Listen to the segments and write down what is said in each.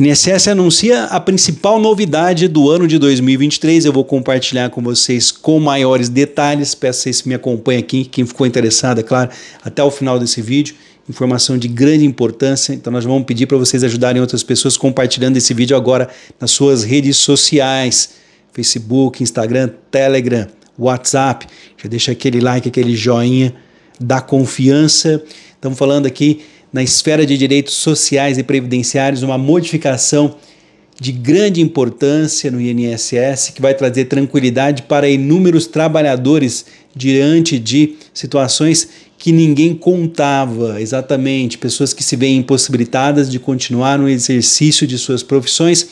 INSS anuncia a principal novidade do ano de 2023. Eu vou compartilhar com vocês com maiores detalhes. Peço vocês me acompanhem aqui, quem ficou interessado, é claro, até o final desse vídeo. Informação de grande importância. Então, nós vamos pedir para vocês ajudarem outras pessoas compartilhando esse vídeo agora nas suas redes sociais: Facebook, Instagram, Telegram, WhatsApp. Já deixa aquele like, aquele joinha, dá confiança. Estamos falando aqui na esfera de direitos sociais e previdenciários uma modificação de grande importância no INSS, que vai trazer tranquilidade para inúmeros trabalhadores diante de situações que ninguém contava exatamente, pessoas que se veem impossibilitadas de continuar no exercício de suas profissões,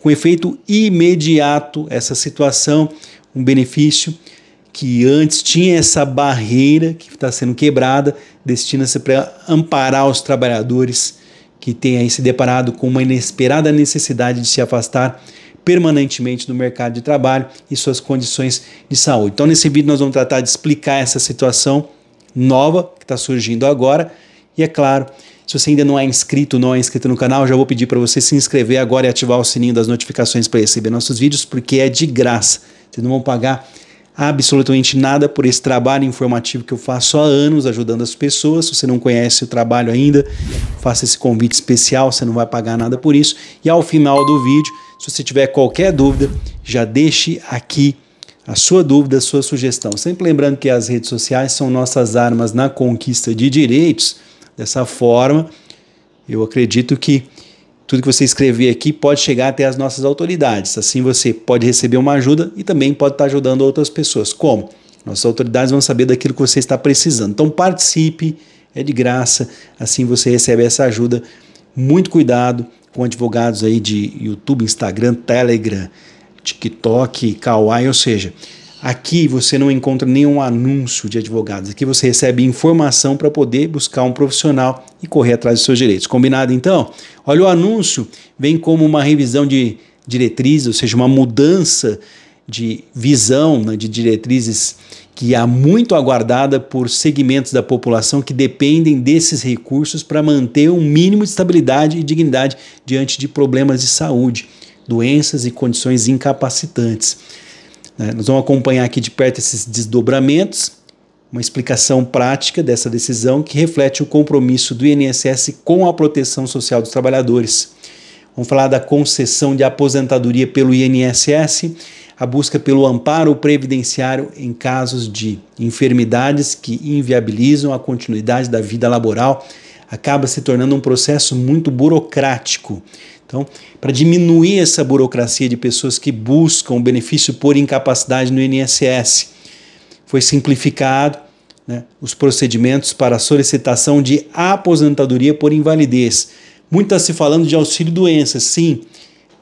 com efeito imediato essa situação, um benefício que antes tinha essa barreira que está sendo quebrada, destina-se para amparar os trabalhadores que têm aí se deparado com uma inesperada necessidade de se afastar permanentemente do mercado de trabalho e suas condições de saúde. Então, nesse vídeo, nós vamos tratar de explicar essa situação nova que está surgindo agora. E é claro, se você ainda não é inscrito, não é inscrito no canal, já vou pedir para você se inscrever agora e ativar o sininho das notificações para receber nossos vídeos, porque é de graça. Vocês não vão pagar absolutamente nada por esse trabalho informativo que eu faço há anos ajudando as pessoas. Se você não conhece o trabalho ainda, faça esse convite especial, você não vai pagar nada por isso. E ao final do vídeo, se você tiver qualquer dúvida, já deixe aqui a sua dúvida, a sua sugestão. Sempre lembrando que as redes sociais são nossas armas na conquista de direitos. Dessa forma, eu acredito que tudo que você escrever aqui pode chegar até as nossas autoridades. Assim você pode receber uma ajuda e também pode estar ajudando outras pessoas. Como? Nossas autoridades vão saber daquilo que você está precisando. Então participe, é de graça. Assim você recebe essa ajuda. Muito cuidado com advogados aí de YouTube, Instagram, Telegram, TikTok, Kawaii, ou seja, Aqui você não encontra nenhum anúncio de advogados. Aqui você recebe informação para poder buscar um profissional e correr atrás dos seus direitos. Combinado então? Olha, o anúncio vem como uma revisão de diretrizes, ou seja, uma mudança de visão, né, de diretrizes que há muito aguardada por segmentos da população que dependem desses recursos para manter um mínimo de estabilidade e dignidade diante de problemas de saúde, doenças e condições incapacitantes. Né? Nós vamos acompanhar aqui de perto esses desdobramentos, uma explicação prática dessa decisão que reflete o compromisso do INSS com a proteção social dos trabalhadores. Vamos falar da concessão de aposentadoria pelo INSS, a busca pelo amparo previdenciário em casos de enfermidades que inviabilizam a continuidade da vida laboral, acaba se tornando um processo muito burocrático. Então, para diminuir essa burocracia de pessoas que buscam o benefício por incapacidade no INSS, foi simplificado né, os procedimentos para solicitação de aposentadoria por invalidez. Muito está se falando de auxílio-doença, sim,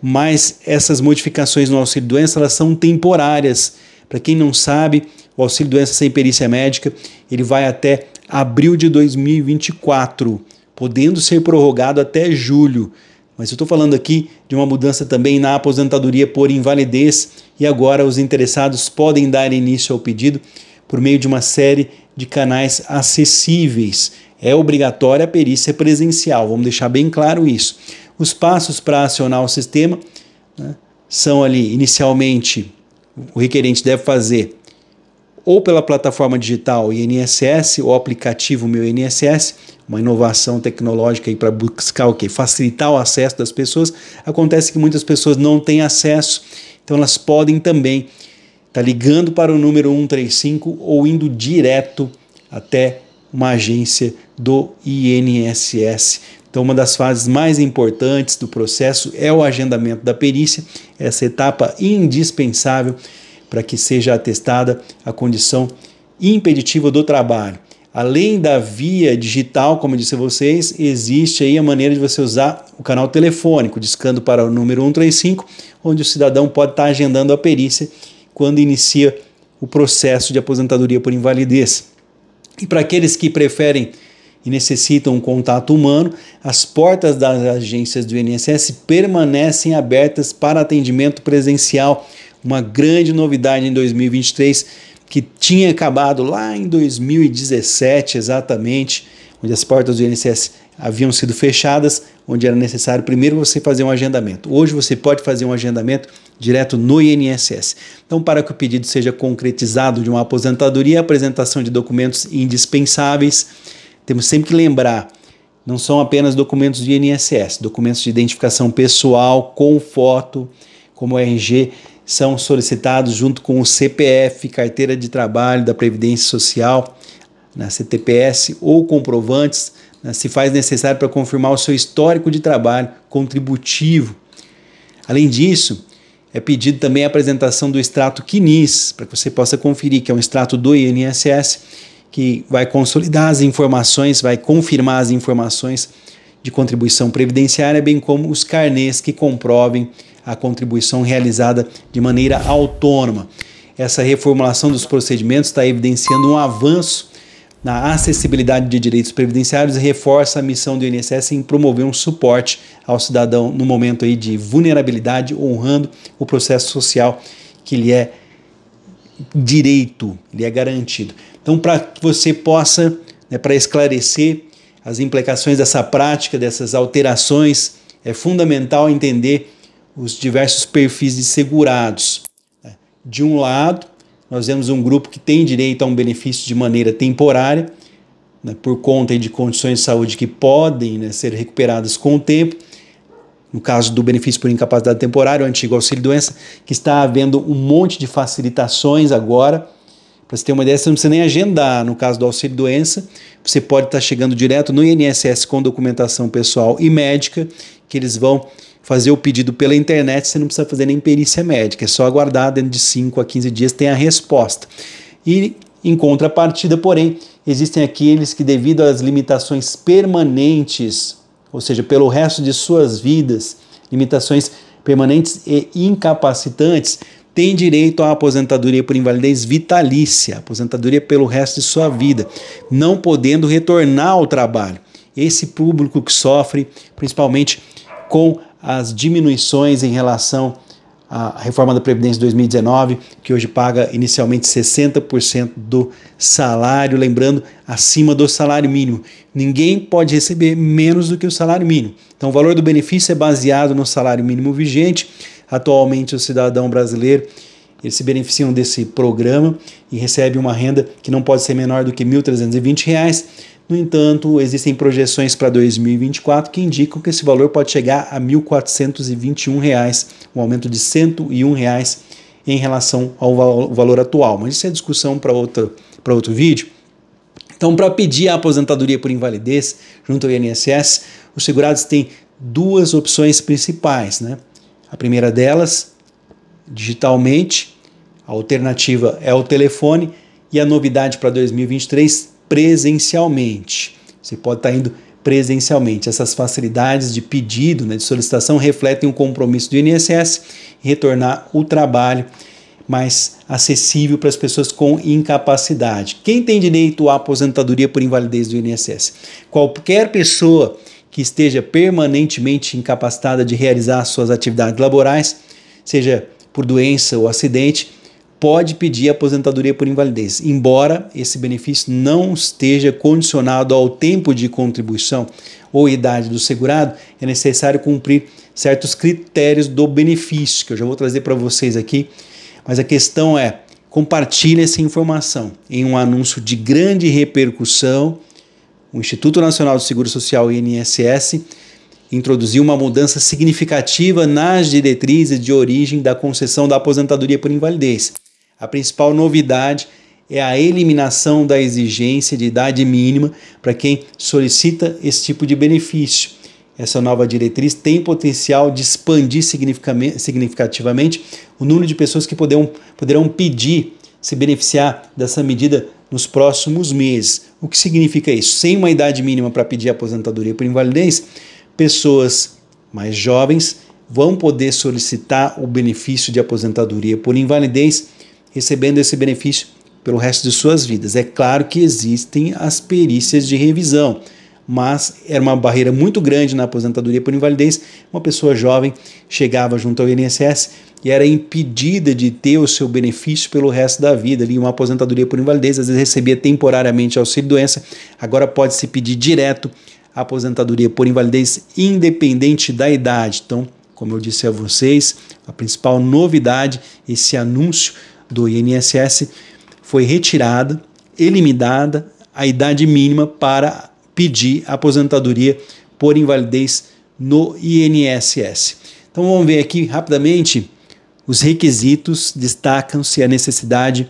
mas essas modificações no auxílio-doença elas são temporárias. Para quem não sabe, o auxílio-doença sem perícia médica ele vai até abril de 2024, podendo ser prorrogado até julho. Mas eu estou falando aqui de uma mudança também na aposentadoria por invalidez e agora os interessados podem dar início ao pedido por meio de uma série de canais acessíveis. É obrigatória a perícia presencial, vamos deixar bem claro isso. Os passos para acionar o sistema né, são ali, inicialmente, o requerente deve fazer ou pela plataforma digital INSS ou aplicativo Meu INSS, uma inovação tecnológica para buscar o que? Facilitar o acesso das pessoas. Acontece que muitas pessoas não têm acesso, então elas podem também estar tá ligando para o número 135 ou indo direto até uma agência do INSS. Então, uma das fases mais importantes do processo é o agendamento da perícia, essa etapa indispensável para que seja atestada a condição impeditiva do trabalho. Além da via digital, como eu disse a vocês, existe aí a maneira de você usar o canal telefônico, discando para o número 135, onde o cidadão pode estar agendando a perícia quando inicia o processo de aposentadoria por invalidez. E para aqueles que preferem e necessitam um contato humano, as portas das agências do INSS permanecem abertas para atendimento presencial uma grande novidade em 2023 que tinha acabado lá em 2017 exatamente, onde as portas do INSS haviam sido fechadas, onde era necessário primeiro você fazer um agendamento. Hoje você pode fazer um agendamento direto no INSS. Então, para que o pedido seja concretizado de uma aposentadoria, a apresentação de documentos indispensáveis, temos sempre que lembrar, não são apenas documentos do INSS, documentos de identificação pessoal com foto, como RG, são solicitados junto com o CPF, Carteira de Trabalho da Previdência Social, na CTPS ou comprovantes, né, se faz necessário para confirmar o seu histórico de trabalho contributivo. Além disso, é pedido também a apresentação do extrato QNIS, para que você possa conferir, que é um extrato do INSS, que vai consolidar as informações, vai confirmar as informações de contribuição previdenciária, bem como os carnês que comprovem a contribuição realizada de maneira autônoma. Essa reformulação dos procedimentos está evidenciando um avanço na acessibilidade de direitos previdenciários e reforça a missão do INSS em promover um suporte ao cidadão no momento aí de vulnerabilidade, honrando o processo social que lhe é direito, lhe é garantido. Então, para que você possa, né, para esclarecer as implicações dessa prática, dessas alterações, é fundamental entender os diversos perfis de segurados. Né? De um lado, nós temos um grupo que tem direito a um benefício de maneira temporária, né, por conta de condições de saúde que podem né, ser recuperadas com o tempo. No caso do benefício por incapacidade temporária, o antigo auxílio-doença, que está havendo um monte de facilitações agora. Para você ter uma ideia, você não precisa nem agendar. No caso do auxílio-doença, você pode estar chegando direto no INSS com documentação pessoal e médica, que eles vão fazer o pedido pela internet, você não precisa fazer nem perícia médica, é só aguardar dentro de 5 a 15 dias tem a resposta. E em contrapartida, porém, existem aqueles que devido às limitações permanentes, ou seja, pelo resto de suas vidas, limitações permanentes e incapacitantes, tem direito à aposentadoria por invalidez vitalícia, aposentadoria pelo resto de sua vida, não podendo retornar ao trabalho. Esse público que sofre, principalmente com as diminuições em relação à reforma da Previdência de 2019, que hoje paga inicialmente 60% do salário, lembrando, acima do salário mínimo. Ninguém pode receber menos do que o salário mínimo. Então, o valor do benefício é baseado no salário mínimo vigente. Atualmente, o cidadão brasileiro eles se beneficiam desse programa e recebe uma renda que não pode ser menor do que R$ 1.320 no entanto, existem projeções para 2024 que indicam que esse valor pode chegar a R$ 1.421, um aumento de R$ 101 reais em relação ao valor atual. Mas isso é discussão para outro, outro vídeo. Então, para pedir a aposentadoria por invalidez junto ao INSS, os segurados têm duas opções principais. Né? A primeira delas, digitalmente, a alternativa é o telefone, e a novidade para 2023 presencialmente. Você pode estar tá indo presencialmente. Essas facilidades de pedido, né, de solicitação, refletem o um compromisso do INSS em retornar o trabalho mais acessível para as pessoas com incapacidade. Quem tem direito à aposentadoria por invalidez do INSS? Qualquer pessoa que esteja permanentemente incapacitada de realizar suas atividades laborais, seja por doença ou acidente, pode pedir aposentadoria por invalidez, embora esse benefício não esteja condicionado ao tempo de contribuição ou idade do segurado, é necessário cumprir certos critérios do benefício, que eu já vou trazer para vocês aqui. Mas a questão é: compartilhe essa informação em um anúncio de grande repercussão. O Instituto Nacional do Seguro Social, INSS, introduziu uma mudança significativa nas diretrizes de origem da concessão da aposentadoria por invalidez. A principal novidade é a eliminação da exigência de idade mínima para quem solicita esse tipo de benefício. Essa nova diretriz tem potencial de expandir significativamente o número de pessoas que poderão, poderão pedir se beneficiar dessa medida nos próximos meses. O que significa isso? Sem uma idade mínima para pedir aposentadoria por invalidez, pessoas mais jovens vão poder solicitar o benefício de aposentadoria por invalidez recebendo esse benefício pelo resto de suas vidas. É claro que existem as perícias de revisão, mas era uma barreira muito grande na aposentadoria por invalidez. Uma pessoa jovem chegava junto ao INSS e era impedida de ter o seu benefício pelo resto da vida. Ali, uma aposentadoria por invalidez, às vezes recebia temporariamente auxílio-doença, agora pode-se pedir direto a aposentadoria por invalidez, independente da idade. Então, como eu disse a vocês, a principal novidade, esse anúncio do INSS foi retirada, eliminada a idade mínima para pedir aposentadoria por invalidez no INSS. Então vamos ver aqui rapidamente os requisitos destacam-se a necessidade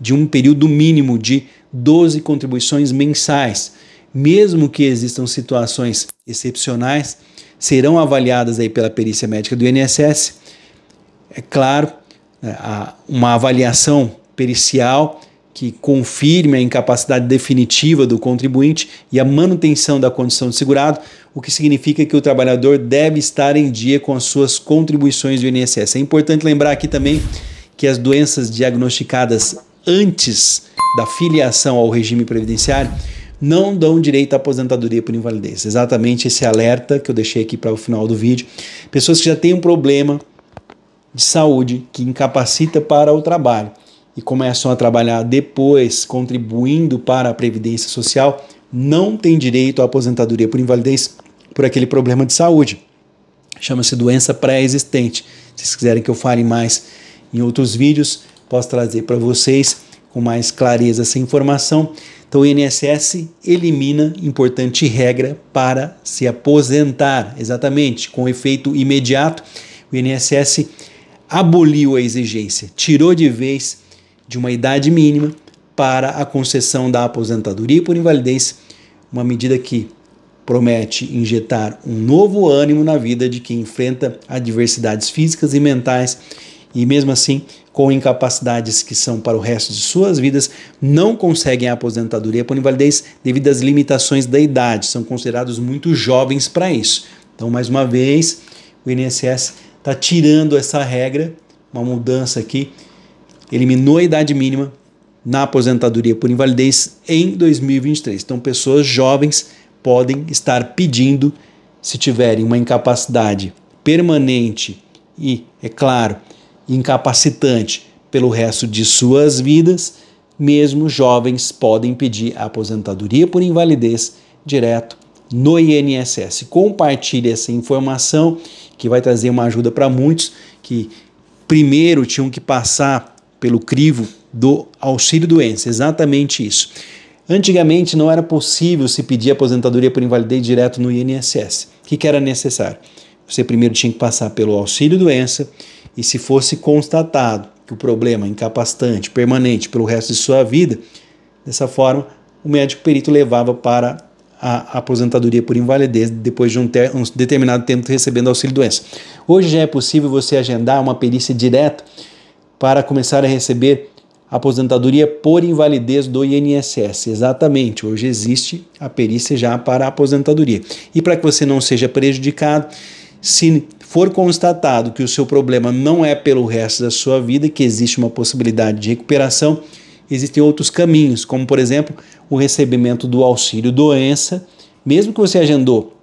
de um período mínimo de 12 contribuições mensais. Mesmo que existam situações excepcionais, serão avaliadas aí pela perícia médica do INSS. É claro, é, uma avaliação pericial que confirme a incapacidade definitiva do contribuinte e a manutenção da condição de segurado, o que significa que o trabalhador deve estar em dia com as suas contribuições do INSS. É importante lembrar aqui também que as doenças diagnosticadas antes da filiação ao regime previdenciário não dão direito à aposentadoria por invalidez. Exatamente esse alerta que eu deixei aqui para o final do vídeo. Pessoas que já têm um problema de saúde que incapacita para o trabalho e começam a trabalhar depois, contribuindo para a previdência social, não tem direito à aposentadoria por invalidez por aquele problema de saúde. Chama-se doença pré-existente. Se vocês quiserem que eu fale mais em outros vídeos, posso trazer para vocês com mais clareza essa informação. Então, o INSS elimina importante regra para se aposentar, exatamente, com efeito imediato. O INSS aboliu a exigência, tirou de vez de uma idade mínima para a concessão da aposentadoria por invalidez, uma medida que promete injetar um novo ânimo na vida de quem enfrenta adversidades físicas e mentais e mesmo assim com incapacidades que são para o resto de suas vidas, não conseguem a aposentadoria por invalidez devido às limitações da idade, são considerados muito jovens para isso. Então, mais uma vez, o INSS está tirando essa regra, uma mudança aqui, eliminou a idade mínima na aposentadoria por invalidez em 2023. Então, pessoas jovens podem estar pedindo, se tiverem uma incapacidade permanente e, é claro, incapacitante pelo resto de suas vidas, mesmo jovens podem pedir a aposentadoria por invalidez direto no INSS. Compartilhe essa informação que vai trazer uma ajuda para muitos que primeiro tinham que passar pelo crivo do auxílio doença, exatamente isso. Antigamente não era possível se pedir aposentadoria por invalidez direto no INSS. O que, que era necessário? Você primeiro tinha que passar pelo auxílio doença e se fosse constatado que o problema é incapacitante, permanente pelo resto de sua vida, dessa forma o médico perito levava para a aposentadoria por invalidez depois de um, ter, um determinado tempo recebendo auxílio-doença. Hoje já é possível você agendar uma perícia direto para começar a receber aposentadoria por invalidez do INSS. Exatamente, hoje existe a perícia já para a aposentadoria. E para que você não seja prejudicado, se for constatado que o seu problema não é pelo resto da sua vida, que existe uma possibilidade de recuperação, existem outros caminhos, como por exemplo o recebimento do auxílio doença, mesmo que você agendou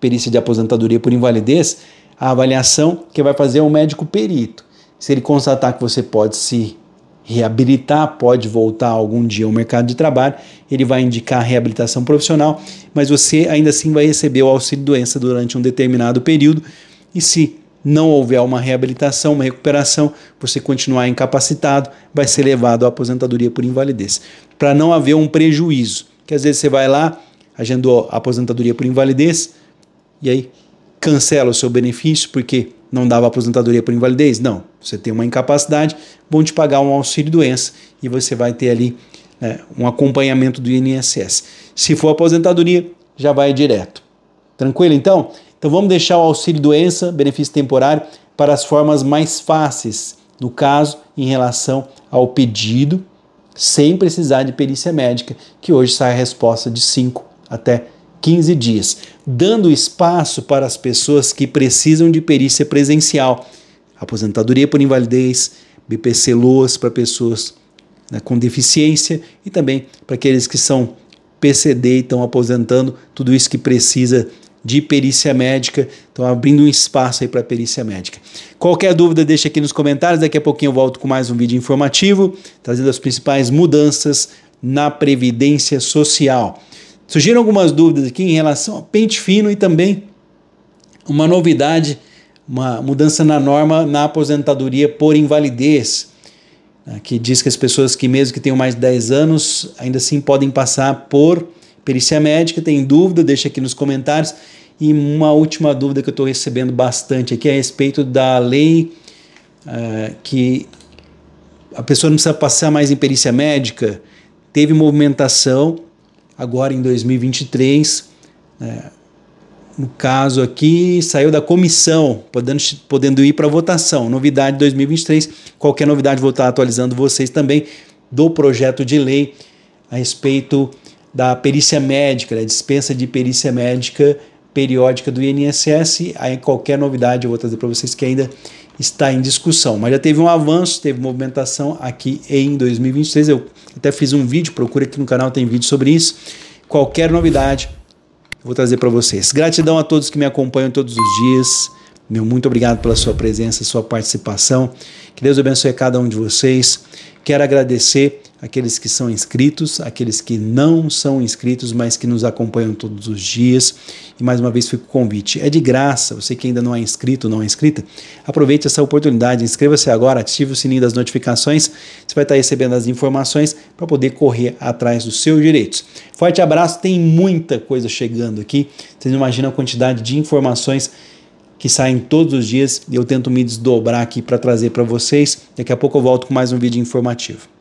perícia de aposentadoria por invalidez, a avaliação que vai fazer é o médico perito. Se ele constatar que você pode se reabilitar, pode voltar algum dia ao mercado de trabalho, ele vai indicar reabilitação profissional, mas você ainda assim vai receber o auxílio doença durante um determinado período. E se não houver uma reabilitação, uma recuperação, você continuar incapacitado, vai ser levado à aposentadoria por invalidez. Para não haver um prejuízo, que às vezes você vai lá, agendou a aposentadoria por invalidez, e aí cancela o seu benefício porque não dava aposentadoria por invalidez? Não, você tem uma incapacidade, vão te pagar um auxílio-doença e você vai ter ali é, um acompanhamento do INSS. Se for aposentadoria, já vai direto. Tranquilo então? Então vamos deixar o auxílio doença, benefício temporário, para as formas mais fáceis, no caso, em relação ao pedido, sem precisar de perícia médica, que hoje sai a resposta de 5 até 15 dias, dando espaço para as pessoas que precisam de perícia presencial, aposentadoria por invalidez, BPC LOAS para pessoas né, com deficiência e também para aqueles que são PCD e estão aposentando, tudo isso que precisa de perícia médica. Então, abrindo um espaço aí para perícia médica. Qualquer dúvida, deixa aqui nos comentários. Daqui a pouquinho eu volto com mais um vídeo informativo, trazendo as principais mudanças na Previdência Social. Surgiram algumas dúvidas aqui em relação a pente fino e também uma novidade, uma mudança na norma na aposentadoria por invalidez né, que diz que as pessoas que mesmo que tenham mais de 10 anos, ainda assim podem passar por perícia médica, tem dúvida, deixa aqui nos comentários. E uma última dúvida que eu estou recebendo bastante aqui é a respeito da lei uh, que a pessoa não precisa passar mais em perícia médica. Teve movimentação agora em 2023. Eh, no caso aqui, saiu da comissão, podendo, podendo ir para votação. Novidade 2023. Qualquer novidade, vou estar atualizando vocês também do projeto de lei a respeito da perícia médica, da dispensa de perícia médica periódica do INSS. Aí qualquer novidade eu vou trazer para vocês que ainda está em discussão. Mas já teve um avanço, teve movimentação aqui em 2023. Eu até fiz um vídeo, procura aqui no canal, tem vídeo sobre isso. Qualquer novidade eu vou trazer para vocês. Gratidão a todos que me acompanham todos os dias. Meu muito obrigado pela sua presença, sua participação. Que Deus abençoe cada um de vocês. Quero agradecer aqueles que são inscritos, aqueles que não são inscritos, mas que nos acompanham todos os dias. E mais uma vez fica o convite. É de graça, você que ainda não é inscrito, não é inscrita, aproveite essa oportunidade, inscreva-se agora, ative o sininho das notificações, você vai estar recebendo as informações para poder correr atrás dos seus direitos. Forte abraço, tem muita coisa chegando aqui. Vocês não imaginam a quantidade de informações que saem todos os dias e eu tento me desdobrar aqui para trazer para vocês. Daqui a pouco eu volto com mais um vídeo informativo.